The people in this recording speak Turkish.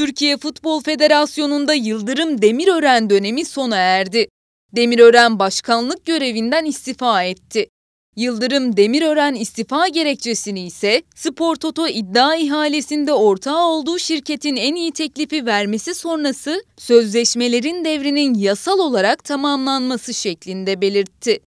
Türkiye Futbol Federasyonu'nda Yıldırım Demirören dönemi sona erdi. Demirören başkanlık görevinden istifa etti. Yıldırım Demirören istifa gerekçesini ise Spor Toto iddia ihalesinde ortağı olduğu şirketin en iyi teklifi vermesi sonrası sözleşmelerin devrinin yasal olarak tamamlanması şeklinde belirtti.